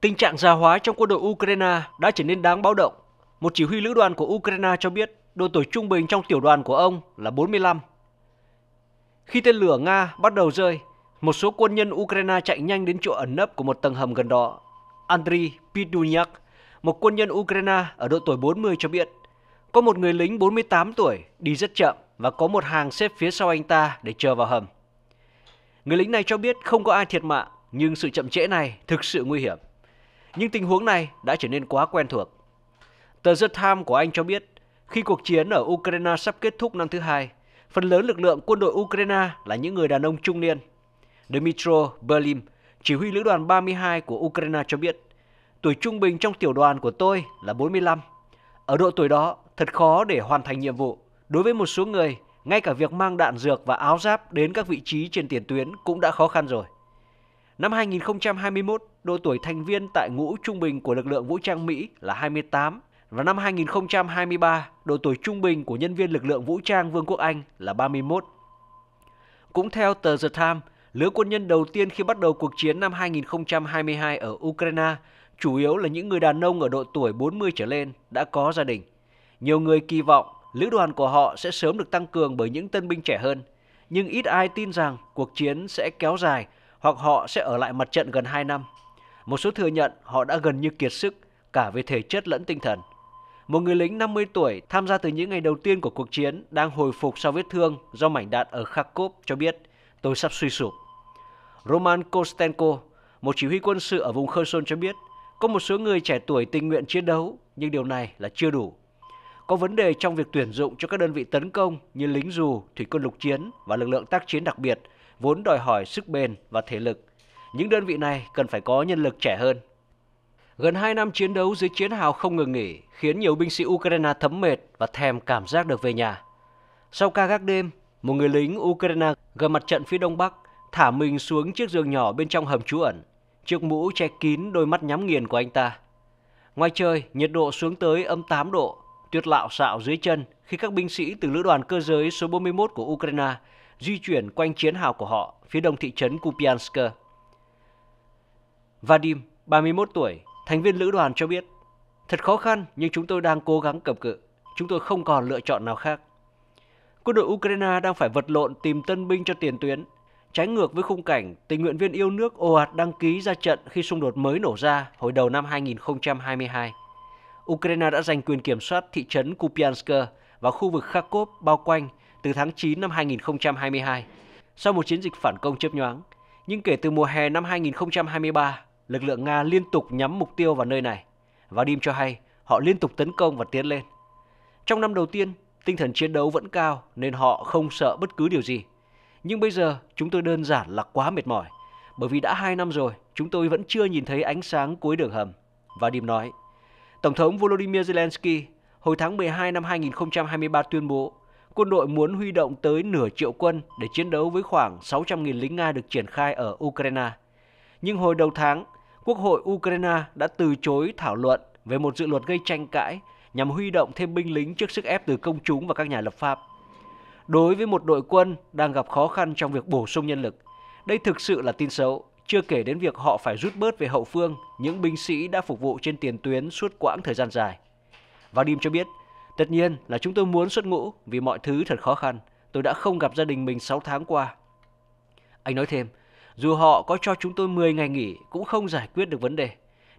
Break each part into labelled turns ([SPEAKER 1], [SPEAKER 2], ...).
[SPEAKER 1] Tình trạng già hóa trong quân đội Ukraine đã trở nên đáng báo động. Một chỉ huy lữ đoàn của Ukraine cho biết độ tuổi trung bình trong tiểu đoàn của ông là 45. Khi tên lửa Nga bắt đầu rơi, một số quân nhân Ukraine chạy nhanh đến chỗ ẩn nấp của một tầng hầm gần đó. Andriy Pidunyak, một quân nhân Ukraine ở độ tuổi 40 cho biết, có một người lính 48 tuổi đi rất chậm và có một hàng xếp phía sau anh ta để chờ vào hầm. Người lính này cho biết không có ai thiệt mạng, nhưng sự chậm trễ này thực sự nguy hiểm. Nhưng tình huống này đã trở nên quá quen thuộc. Tờ The Times của Anh cho biết, khi cuộc chiến ở Ukraine sắp kết thúc năm thứ hai, phần lớn lực lượng quân đội Ukraine là những người đàn ông trung niên. Dmitro Berlim, chỉ huy lữ đoàn 32 của Ukraine cho biết, tuổi trung bình trong tiểu đoàn của tôi là 45. Ở độ tuổi đó, thật khó để hoàn thành nhiệm vụ. Đối với một số người, ngay cả việc mang đạn dược và áo giáp đến các vị trí trên tiền tuyến cũng đã khó khăn rồi. Năm 2021, độ tuổi thành viên tại ngũ trung bình của lực lượng vũ trang Mỹ là 28 và năm 2023, độ tuổi trung bình của nhân viên lực lượng vũ trang Vương quốc Anh là 31. Cũng theo tờ The Times, lứa quân nhân đầu tiên khi bắt đầu cuộc chiến năm 2022 ở Ukraine chủ yếu là những người đàn ông ở độ tuổi 40 trở lên đã có gia đình. Nhiều người kỳ vọng lữ đoàn của họ sẽ sớm được tăng cường bởi những tân binh trẻ hơn, nhưng ít ai tin rằng cuộc chiến sẽ kéo dài hoặc họ sẽ ở lại mặt trận gần 2 năm. Một số thừa nhận họ đã gần như kiệt sức cả về thể chất lẫn tinh thần. Một người lính 50 tuổi tham gia từ những ngày đầu tiên của cuộc chiến đang hồi phục sau vết thương do mảnh đạn ở Kharkov cho biết tôi sắp suy sụp. Roman Kostenko, một chỉ huy quân sự ở vùng Kherson cho biết có một số người trẻ tuổi tình nguyện chiến đấu nhưng điều này là chưa đủ. Có vấn đề trong việc tuyển dụng cho các đơn vị tấn công như lính dù, thủy quân lục chiến và lực lượng tác chiến đặc biệt – vốn đòi hỏi sức bền và thể lực. Những đơn vị này cần phải có nhân lực trẻ hơn. Gần 2 năm chiến đấu dưới chiến hào không ngừng nghỉ khiến nhiều binh sĩ Ukraine thấm mệt và thèm cảm giác được về nhà. Sau ca gác đêm, một người lính Ukraine gần mặt trận phía đông bắc thả mình xuống chiếc giường nhỏ bên trong hầm trú ẩn, chiếc mũ che kín đôi mắt nhắm nghiền của anh ta. Ngoài trời, nhiệt độ xuống tới âm 8 độ, tuyết lạo xạo dưới chân khi các binh sĩ từ lữ đoàn cơ giới số 41 của Ukraine di chuyển quanh chiến hào của họ phía đông thị trấn Kupiansk. Vadim, 31 tuổi, thành viên lữ đoàn cho biết, thật khó khăn nhưng chúng tôi đang cố gắng cầm cự, chúng tôi không còn lựa chọn nào khác. Quân đội Ukraine đang phải vật lộn tìm tân binh cho tiền tuyến, trái ngược với khung cảnh tình nguyện viên yêu nước ồ ạt đăng ký ra trận khi xung đột mới nổ ra hồi đầu năm 2022. Ukraine đã giành quyền kiểm soát thị trấn Kupiansk và khu vực Kharkov bao quanh từ tháng 9 năm 2022 sau một chiến dịch phản công chớp nhoáng. Nhưng kể từ mùa hè năm 2023, lực lượng Nga liên tục nhắm mục tiêu vào nơi này. Và Dim cho hay, họ liên tục tấn công và tiến lên. Trong năm đầu tiên, tinh thần chiến đấu vẫn cao nên họ không sợ bất cứ điều gì. Nhưng bây giờ chúng tôi đơn giản là quá mệt mỏi. Bởi vì đã 2 năm rồi, chúng tôi vẫn chưa nhìn thấy ánh sáng cuối đường hầm. Và Dim nói, Tổng thống Volodymyr Zelensky hồi tháng 12 năm 2023 tuyên bố quân đội muốn huy động tới nửa triệu quân để chiến đấu với khoảng 600.000 lính Nga được triển khai ở Ukraine. Nhưng hồi đầu tháng, Quốc hội Ukraine đã từ chối thảo luận về một dự luật gây tranh cãi nhằm huy động thêm binh lính trước sức ép từ công chúng và các nhà lập pháp. Đối với một đội quân đang gặp khó khăn trong việc bổ sung nhân lực, đây thực sự là tin xấu, chưa kể đến việc họ phải rút bớt về hậu phương những binh sĩ đã phục vụ trên tiền tuyến suốt quãng thời gian dài. Vadim cho biết, Tất nhiên là chúng tôi muốn xuất ngũ vì mọi thứ thật khó khăn. Tôi đã không gặp gia đình mình 6 tháng qua. Anh nói thêm, dù họ có cho chúng tôi 10 ngày nghỉ cũng không giải quyết được vấn đề.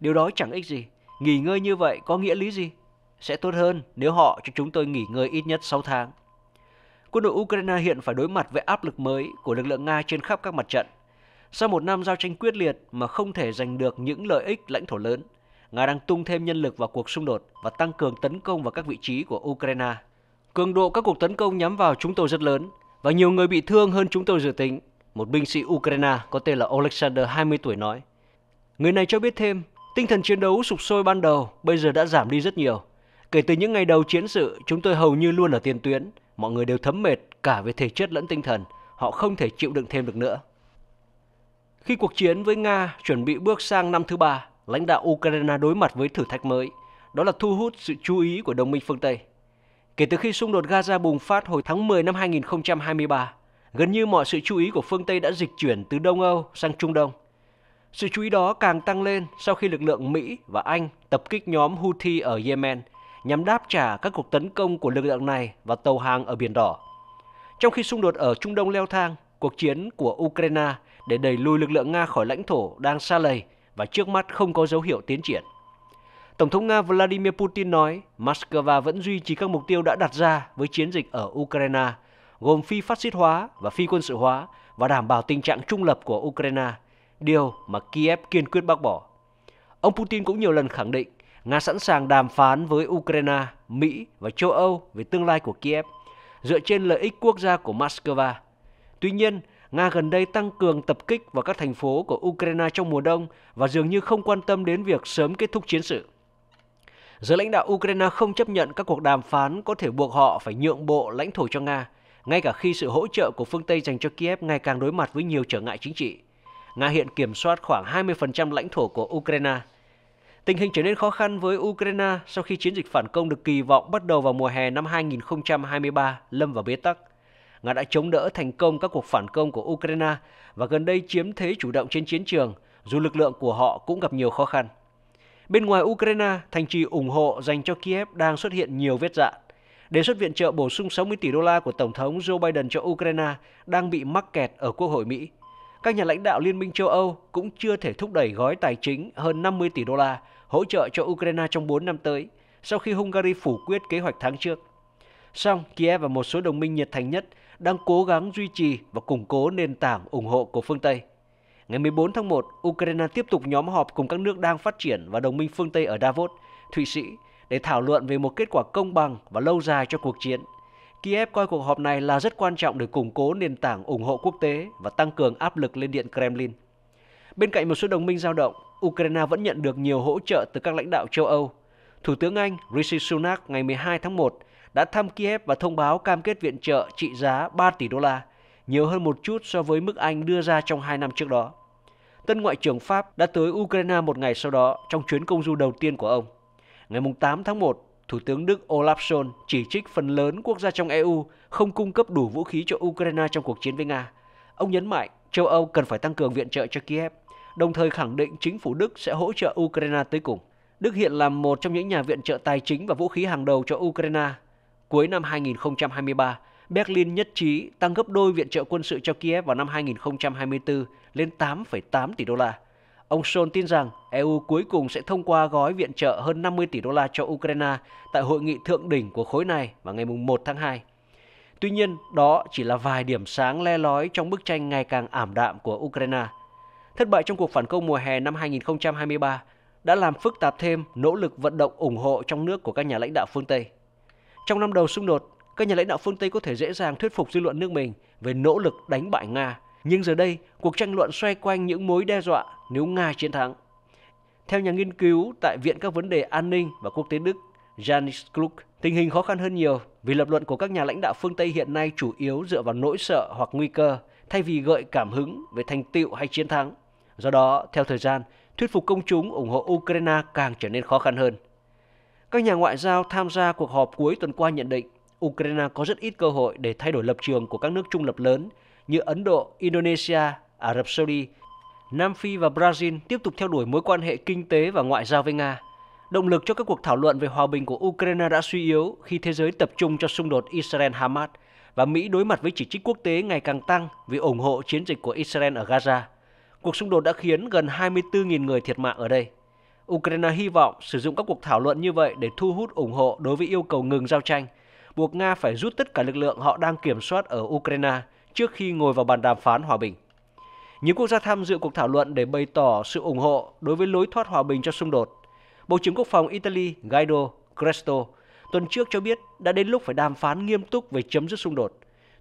[SPEAKER 1] Điều đó chẳng ích gì. Nghỉ ngơi như vậy có nghĩa lý gì? Sẽ tốt hơn nếu họ cho chúng tôi nghỉ ngơi ít nhất 6 tháng. Quân đội Ukraine hiện phải đối mặt với áp lực mới của lực lượng Nga trên khắp các mặt trận. Sau một năm giao tranh quyết liệt mà không thể giành được những lợi ích lãnh thổ lớn – Nga đang tung thêm nhân lực vào cuộc xung đột và tăng cường tấn công vào các vị trí của Ukraine. Cường độ các cuộc tấn công nhắm vào chúng tôi rất lớn và nhiều người bị thương hơn chúng tôi dự tính, một binh sĩ Ukraine có tên là Alexander 20 tuổi nói. Người này cho biết thêm, tinh thần chiến đấu sụp sôi ban đầu bây giờ đã giảm đi rất nhiều. Kể từ những ngày đầu chiến sự, chúng tôi hầu như luôn ở tiền tuyến, mọi người đều thấm mệt cả về thể chất lẫn tinh thần, họ không thể chịu đựng thêm được nữa. Khi cuộc chiến với Nga chuẩn bị bước sang năm thứ ba, lãnh đạo Ukraine đối mặt với thử thách mới, đó là thu hút sự chú ý của đồng minh phương Tây. Kể từ khi xung đột Gaza bùng phát hồi tháng 10 năm 2023, gần như mọi sự chú ý của phương Tây đã dịch chuyển từ Đông Âu sang Trung Đông. Sự chú ý đó càng tăng lên sau khi lực lượng Mỹ và Anh tập kích nhóm Houthi ở Yemen nhằm đáp trả các cuộc tấn công của lực lượng này và tàu hàng ở Biển Đỏ. Trong khi xung đột ở Trung Đông leo thang, cuộc chiến của Ukraine để đẩy lùi lực lượng Nga khỏi lãnh thổ đang xa lầy – và trước mắt không có dấu hiệu tiến triển. Tổng thống Nga Vladimir Putin nói Moscow vẫn duy trì các mục tiêu đã đặt ra với chiến dịch ở Ukraine, gồm phi phát xít hóa và phi quân sự hóa và đảm bảo tình trạng trung lập của Ukraine, điều mà Kiev kiên quyết bác bỏ. Ông Putin cũng nhiều lần khẳng định Nga sẵn sàng đàm phán với Ukraine, Mỹ và châu Âu về tương lai của Kiev dựa trên lợi ích quốc gia của Moscow. Tuy nhiên, Nga gần đây tăng cường tập kích vào các thành phố của Ukraine trong mùa đông và dường như không quan tâm đến việc sớm kết thúc chiến sự. Giới lãnh đạo Ukraine không chấp nhận các cuộc đàm phán có thể buộc họ phải nhượng bộ lãnh thổ cho Nga, ngay cả khi sự hỗ trợ của phương Tây dành cho Kiev ngày càng đối mặt với nhiều trở ngại chính trị. Nga hiện kiểm soát khoảng 20% lãnh thổ của Ukraine. Tình hình trở nên khó khăn với Ukraine sau khi chiến dịch phản công được kỳ vọng bắt đầu vào mùa hè năm 2023 lâm vào bế tắc. Nga đã chống đỡ thành công các cuộc phản công của Ukraine và gần đây chiếm thế chủ động trên chiến trường, dù lực lượng của họ cũng gặp nhiều khó khăn. Bên ngoài Ukraine, thành trì ủng hộ dành cho Kiev đang xuất hiện nhiều vết dạn. Đề xuất viện trợ bổ sung 60 tỷ đô la của Tổng thống Joe Biden cho Ukraine đang bị mắc kẹt ở Quốc hội Mỹ. Các nhà lãnh đạo Liên minh châu Âu cũng chưa thể thúc đẩy gói tài chính hơn 50 tỷ đô la hỗ trợ cho Ukraine trong 4 năm tới, sau khi Hungary phủ quyết kế hoạch tháng trước. Song, Kiev và một số đồng minh nhiệt thành nhất đang cố gắng duy trì và củng cố nền tảng ủng hộ của phương Tây. Ngày 14 tháng 1, Ukraine tiếp tục nhóm họp cùng các nước đang phát triển và đồng minh phương Tây ở Davos, Thụy Sĩ để thảo luận về một kết quả công bằng và lâu dài cho cuộc chiến. Kiev coi cuộc họp này là rất quan trọng để củng cố nền tảng ủng hộ quốc tế và tăng cường áp lực lên Điện Kremlin. Bên cạnh một số đồng minh dao động, Ukraine vẫn nhận được nhiều hỗ trợ từ các lãnh đạo châu Âu. Thủ tướng Anh Rishi Sunak ngày 12 tháng 1 đã thăm Kiev và thông báo cam kết viện trợ trị giá 3 tỷ đô la, nhiều hơn một chút so với mức Anh đưa ra trong hai năm trước đó. Tân Ngoại trưởng Pháp đã tới Ukraine một ngày sau đó trong chuyến công du đầu tiên của ông. Ngày 8 tháng 1, Thủ tướng Đức Olaf Scholz chỉ trích phần lớn quốc gia trong EU không cung cấp đủ vũ khí cho Ukraine trong cuộc chiến với Nga. Ông nhấn mạnh châu Âu cần phải tăng cường viện trợ cho Kiev, đồng thời khẳng định chính phủ Đức sẽ hỗ trợ Ukraine tới cùng. Đức hiện là một trong những nhà viện trợ tài chính và vũ khí hàng đầu cho Ukraine Cuối năm 2023, Berlin nhất trí tăng gấp đôi viện trợ quân sự cho Kiev vào năm 2024 lên 8,8 tỷ đô la. Ông Scholz tin rằng EU cuối cùng sẽ thông qua gói viện trợ hơn 50 tỷ đô la cho Ukraine tại hội nghị thượng đỉnh của khối này vào ngày 1 tháng 2. Tuy nhiên, đó chỉ là vài điểm sáng le lói trong bức tranh ngày càng ảm đạm của Ukraine. Thất bại trong cuộc phản công mùa hè năm 2023 đã làm phức tạp thêm nỗ lực vận động ủng hộ trong nước của các nhà lãnh đạo phương Tây. Trong năm đầu xung đột, các nhà lãnh đạo phương Tây có thể dễ dàng thuyết phục dư luận nước mình về nỗ lực đánh bại Nga. Nhưng giờ đây, cuộc tranh luận xoay quanh những mối đe dọa nếu Nga chiến thắng. Theo nhà nghiên cứu tại Viện các vấn đề an ninh và quốc tế Đức, Janis Klug, tình hình khó khăn hơn nhiều vì lập luận của các nhà lãnh đạo phương Tây hiện nay chủ yếu dựa vào nỗi sợ hoặc nguy cơ thay vì gợi cảm hứng về thành tựu hay chiến thắng. Do đó, theo thời gian, thuyết phục công chúng ủng hộ Ukraine càng trở nên khó khăn hơn. Các nhà ngoại giao tham gia cuộc họp cuối tuần qua nhận định Ukraine có rất ít cơ hội để thay đổi lập trường của các nước trung lập lớn như Ấn Độ, Indonesia, Ả Rập Saudi, Nam Phi và Brazil tiếp tục theo đuổi mối quan hệ kinh tế và ngoại giao với Nga. Động lực cho các cuộc thảo luận về hòa bình của Ukraine đã suy yếu khi thế giới tập trung cho xung đột Israel-Hamas và Mỹ đối mặt với chỉ trích quốc tế ngày càng tăng vì ủng hộ chiến dịch của Israel ở Gaza. Cuộc xung đột đã khiến gần 24.000 người thiệt mạng ở đây. Ukraine hy vọng sử dụng các cuộc thảo luận như vậy để thu hút ủng hộ đối với yêu cầu ngừng giao tranh, buộc Nga phải rút tất cả lực lượng họ đang kiểm soát ở Ukraine trước khi ngồi vào bàn đàm phán hòa bình. Những quốc gia tham dự cuộc thảo luận để bày tỏ sự ủng hộ đối với lối thoát hòa bình cho xung đột. Bộ trưởng Quốc phòng Italy Guido Cresto tuần trước cho biết đã đến lúc phải đàm phán nghiêm túc về chấm dứt xung đột.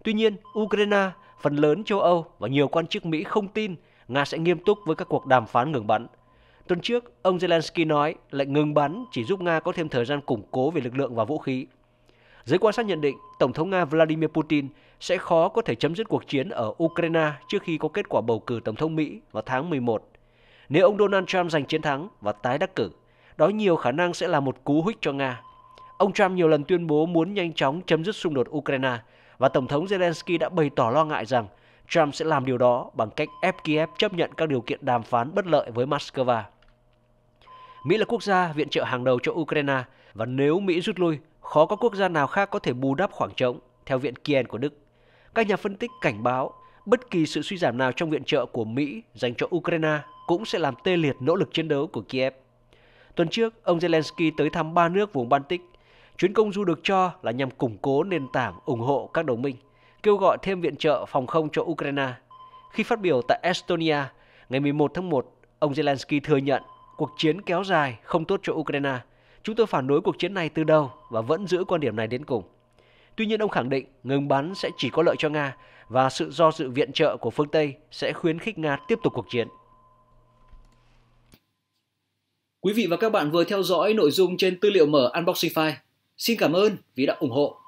[SPEAKER 1] Tuy nhiên, Ukraine, phần lớn châu Âu và nhiều quan chức Mỹ không tin Nga sẽ nghiêm túc với các cuộc đàm phán ngừng bắn – Tuần trước, ông Zelensky nói lệnh ngừng bắn chỉ giúp Nga có thêm thời gian củng cố về lực lượng và vũ khí. Giới quan sát nhận định, Tổng thống Nga Vladimir Putin sẽ khó có thể chấm dứt cuộc chiến ở Ukraine trước khi có kết quả bầu cử Tổng thống Mỹ vào tháng 11. Nếu ông Donald Trump giành chiến thắng và tái đắc cử, đó nhiều khả năng sẽ là một cú hích cho Nga. Ông Trump nhiều lần tuyên bố muốn nhanh chóng chấm dứt xung đột Ukraine và Tổng thống Zelensky đã bày tỏ lo ngại rằng Trump sẽ làm điều đó bằng cách ép Kiev chấp nhận các điều kiện đàm phán bất lợi với Moscow. Mỹ là quốc gia viện trợ hàng đầu cho Ukraine và nếu Mỹ rút lui, khó có quốc gia nào khác có thể bù đắp khoảng trống, theo Viện Kien của Đức. Các nhà phân tích cảnh báo bất kỳ sự suy giảm nào trong viện trợ của Mỹ dành cho Ukraine cũng sẽ làm tê liệt nỗ lực chiến đấu của Kiev. Tuần trước, ông Zelensky tới thăm ba nước vùng Baltic. Chuyến công du được cho là nhằm củng cố nền tảng ủng hộ các đồng minh, kêu gọi thêm viện trợ phòng không cho Ukraine. Khi phát biểu tại Estonia ngày 11 tháng 1, ông Zelensky thừa nhận cuộc chiến kéo dài không tốt cho Ukraine. Chúng tôi phản đối cuộc chiến này từ đầu và vẫn giữ quan điểm này đến cùng. Tuy nhiên ông khẳng định ngừng bắn sẽ chỉ có lợi cho Nga và sự do dự viện trợ của phương Tây sẽ khuyến khích Nga tiếp tục cuộc chiến. Quý vị và các bạn vừa theo dõi nội dung trên tư liệu mở Unboxing File. Xin cảm ơn vì đã ủng hộ